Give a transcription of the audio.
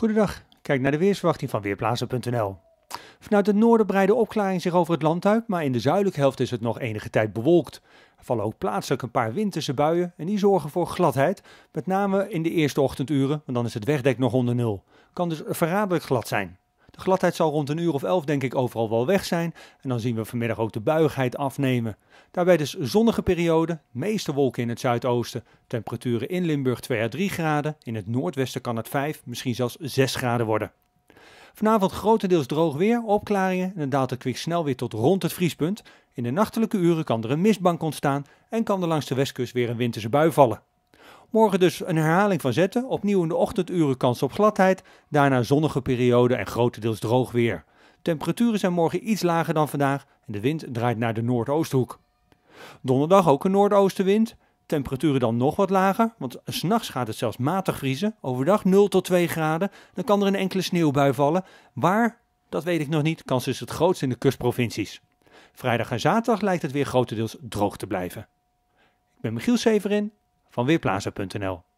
Goedendag, kijk naar de weersverwachting van Weerplaatsen.nl. Vanuit het noorden de opklaring zich over het land uit, maar in de zuidelijke helft is het nog enige tijd bewolkt. Er vallen ook plaatselijk een paar winterse buien en die zorgen voor gladheid, met name in de eerste ochtenduren, want dan is het wegdek nog onder nul. Kan dus verraderlijk glad zijn. De gladheid zal rond een uur of elf denk ik overal wel weg zijn. En dan zien we vanmiddag ook de buigheid afnemen. Daarbij dus zonnige periode, meeste wolken in het zuidoosten. Temperaturen in Limburg 2 à 3 graden. In het noordwesten kan het 5, misschien zelfs 6 graden worden. Vanavond grotendeels droog weer, opklaringen en dan daalt het kwik snel weer tot rond het vriespunt. In de nachtelijke uren kan er een mistbank ontstaan en kan er langs de westkust weer een winterse bui vallen. Morgen dus een herhaling van zetten. Opnieuw in de ochtenduren kans op gladheid. Daarna zonnige periode en grotendeels droog weer. Temperaturen zijn morgen iets lager dan vandaag en de wind draait naar de noordoosthoek. Donderdag ook een noordoostenwind. Temperaturen dan nog wat lager, want s'nachts gaat het zelfs matig vriezen. Overdag 0 tot 2 graden. Dan kan er een enkele sneeuwbui vallen. Waar? Dat weet ik nog niet. Kans is het grootst in de kustprovincies. Vrijdag en zaterdag lijkt het weer grotendeels droog te blijven. Ik ben Michiel Severin van Weerplaza.nl.